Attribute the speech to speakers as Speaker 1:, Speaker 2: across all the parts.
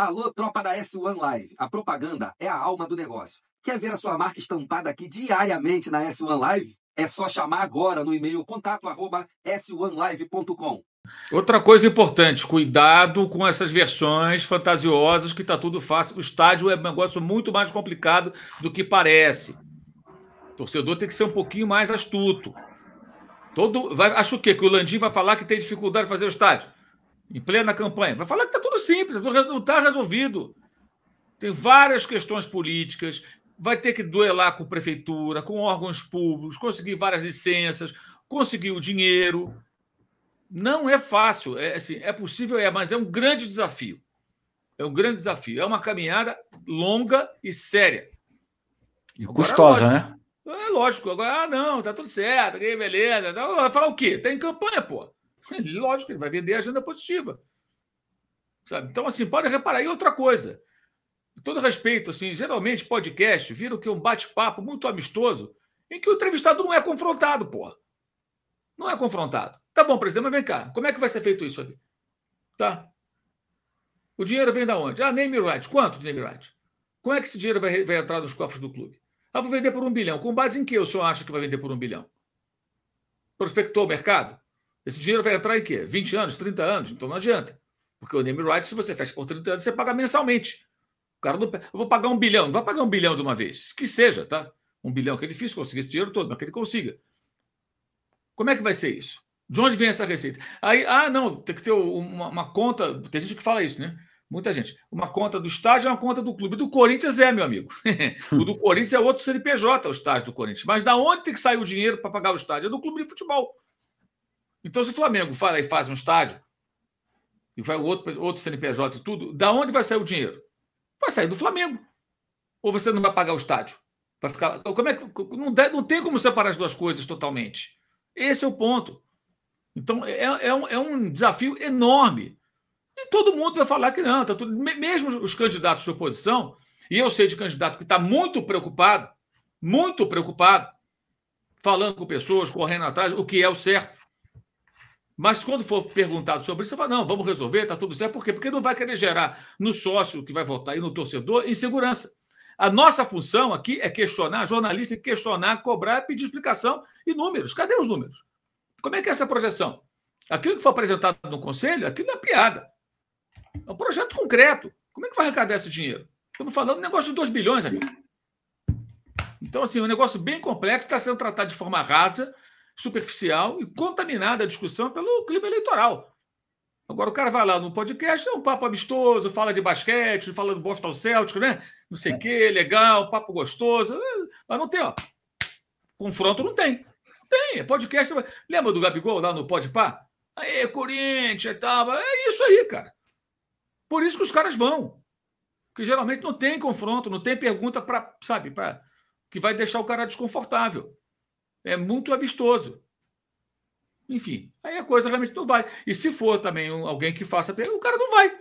Speaker 1: Alô, tropa da S1 Live. A propaganda é a alma do negócio. Quer ver a sua marca estampada aqui diariamente na S1 Live? É só chamar agora no e-mail contatos 1
Speaker 2: livecom Outra coisa importante, cuidado com essas versões fantasiosas que tá tudo fácil. O estádio é um negócio muito mais complicado do que parece. O torcedor tem que ser um pouquinho mais astuto. Todo, vai, acho o quê? Que o Landim vai falar que tem dificuldade de fazer o estádio em plena campanha. Vai falar que está tudo simples, não está resolvido. Tem várias questões políticas, vai ter que duelar com prefeitura, com órgãos públicos, conseguir várias licenças, conseguir o dinheiro. Não é fácil, é, assim, é possível, é, mas é um grande desafio. É um grande desafio. É uma caminhada longa e séria.
Speaker 1: E Agora, é custosa, é né?
Speaker 2: É lógico. Agora, ah, não, tá tudo certo, beleza. Então, vai falar o quê? Tem tá campanha, pô. Lógico, ele vai vender a agenda positiva. Sabe? Então, assim, pode reparar. E outra coisa, todo respeito, assim, geralmente podcast vira o que um bate-papo muito amistoso em que o entrevistado não é confrontado, porra. Não é confrontado. Tá bom, presidente, mas vem cá. Como é que vai ser feito isso aqui? Tá. O dinheiro vem da onde? Ah, name right. Quanto Neymar name right? Como é que esse dinheiro vai, vai entrar nos cofres do clube? Ah, vou vender por um bilhão. Com base em que o senhor acha que vai vender por um bilhão? Prospectou o mercado? Esse dinheiro vai entrar em quê? 20 anos, 30 anos? Então não adianta. Porque o name right, se você fecha por 30 anos, você paga mensalmente. O cara não. Eu vou pagar um bilhão, não vai pagar um bilhão de uma vez. Que seja, tá? Um bilhão, que é difícil conseguir esse dinheiro todo, mas que ele consiga. Como é que vai ser isso? De onde vem essa receita? Aí, ah, não, tem que ter uma, uma conta. Tem gente que fala isso, né? Muita gente. Uma conta do estádio é uma conta do clube. Do Corinthians é, meu amigo. o do Corinthians é outro CNPJ, o estádio do Corinthians. Mas da onde tem que sair o dinheiro para pagar o estádio? É do clube de futebol. Então, se o Flamengo fala e faz um estádio, e vai outro, outro CNPJ e tudo, da onde vai sair o dinheiro? Vai sair do Flamengo. Ou você não vai pagar o estádio? Vai ficar. Como é que. Não, não tem como separar as duas coisas totalmente. Esse é o ponto. Então, é, é, é, um, é um desafio enorme. E todo mundo vai falar que não, tá tudo, mesmo os candidatos de oposição, e eu sei de candidato que está muito preocupado, muito preocupado, falando com pessoas, correndo atrás, o que é o certo. Mas quando for perguntado sobre isso, você fala: não, vamos resolver, está tudo certo. Por quê? Porque não vai querer gerar no sócio que vai votar e no torcedor insegurança. A nossa função aqui é questionar, jornalista, é questionar, cobrar, é pedir explicação e números. Cadê os números? Como é que é essa projeção? Aquilo que foi apresentado no Conselho, aquilo é piada. É um projeto concreto. Como é que vai arrecadar esse dinheiro? Estamos falando de um negócio de 2 bilhões, amigo. Então, assim, um negócio bem complexo está sendo tratado de forma rasa superficial e contaminada a discussão pelo clima eleitoral. Agora o cara vai lá no podcast, é um papo amistoso, fala de basquete, fala do Boston Celtics, né? Não sei o é. quê, legal, papo gostoso. Mas não tem, ó. Confronto não tem. tem, é podcast. Lembra do Gabigol lá no Podpá? Aí, Corinthians e tal. É isso aí, cara. Por isso que os caras vão. Porque geralmente não tem confronto, não tem pergunta para, sabe, para que vai deixar o cara desconfortável é muito amistoso. Enfim, aí a coisa realmente não vai. E se for também um, alguém que faça, o cara não vai.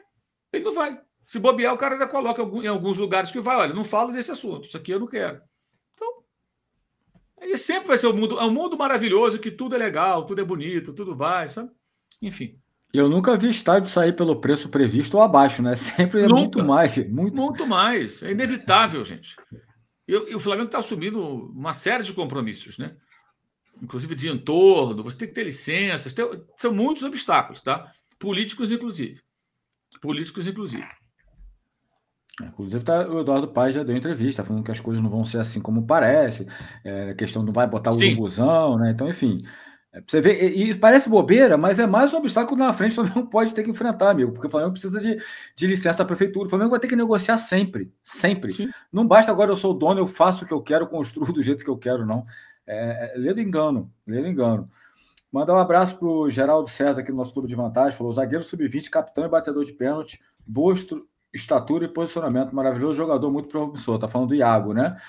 Speaker 2: Ele não vai. Se bobear, o cara ainda coloca em alguns lugares que vai, olha, não falo desse assunto, isso aqui eu não quero. Então, ele sempre vai ser o um mundo, é um mundo maravilhoso que tudo é legal, tudo é bonito, tudo vai, sabe? Enfim.
Speaker 1: Eu nunca vi estádio sair pelo preço previsto ou abaixo, né? Sempre é nunca. muito
Speaker 2: mais. Muito... muito mais. É inevitável, gente. E, o Flamengo está assumindo uma série de compromissos, né? inclusive de entorno, você tem que ter licenças, tem, são muitos obstáculos, tá? Políticos, inclusive. Políticos, inclusive.
Speaker 1: É, inclusive, tá, o Eduardo Paes já deu entrevista, falando que as coisas não vão ser assim como parece, é, a questão não vai botar o urbuzão, né? Então, enfim. É, você vê, e, e, parece bobeira, mas é mais um obstáculo na frente que o Flamengo pode ter que enfrentar, amigo, porque o Flamengo precisa de, de licença da prefeitura. O Flamengo vai ter que negociar sempre, sempre. Sim. Não basta agora eu sou o dono, eu faço o que eu quero, construo do jeito que eu quero, não. É, é, ledo engano, ledo engano. Mandar um abraço para o Geraldo César aqui no nosso clube de vantagem. Falou: zagueiro sub-20, capitão e batedor de pênalti, boa estatura e posicionamento, maravilhoso jogador, muito promissor. Tá falando do Iago, né?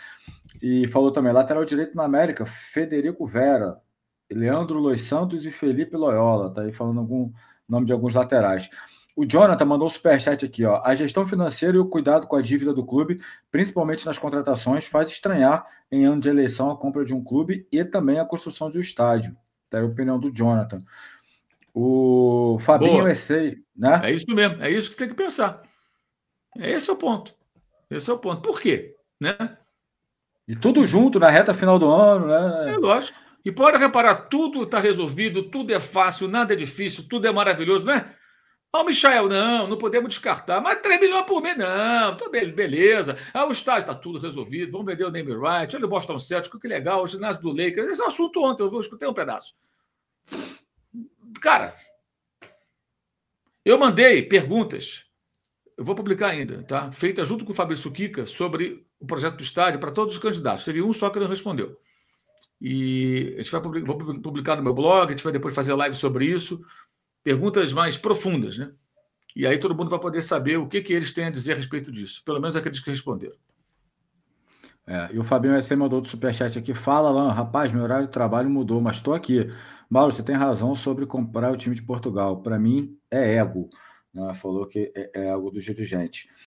Speaker 1: E falou também: lateral direito na América, Federico Vera, Leandro Los Santos e Felipe Loyola. Tá aí falando algum nome de alguns laterais. O Jonathan mandou um superchat aqui, ó. A gestão financeira e o cuidado com a dívida do clube, principalmente nas contratações, faz estranhar em ano de eleição a compra de um clube e também a construção de um estádio. Tá a opinião do Jonathan.
Speaker 2: O Fabinho Boa. Essei, né? É isso mesmo, é isso que tem que pensar. É esse é o ponto. Esse é o ponto. Por quê? Né? E tudo junto na reta final do ano, né? É lógico. E pode reparar, tudo está resolvido, tudo é fácil, nada é difícil, tudo é maravilhoso, né? Ah, o Michael, não, não podemos descartar. Mas 3 milhões por mês, não. Tá beleza. Ah, o estádio está tudo resolvido. Vamos vender o name right. Olha o Boston Celtics, que legal. O ginásio do Lakers. Esse é um assunto ontem, eu escutei um pedaço. Cara, eu mandei perguntas. Eu vou publicar ainda, tá? Feita junto com o Fabrício Kika sobre o projeto do estádio para todos os candidatos. Teve um só que não respondeu. E a gente vai publicar, vou publicar no meu blog, a gente vai depois fazer live sobre isso perguntas mais profundas, né? E aí todo mundo vai poder saber o que, que eles têm a dizer a respeito disso, pelo menos aqueles que responderam.
Speaker 1: É, e o Fabinho SM mandou outro superchat aqui. Fala, Lan, rapaz, meu horário de trabalho mudou, mas estou aqui. Mauro, você tem razão sobre comprar
Speaker 2: o time de Portugal. Para mim, é ego. Né? Falou que é, é do dos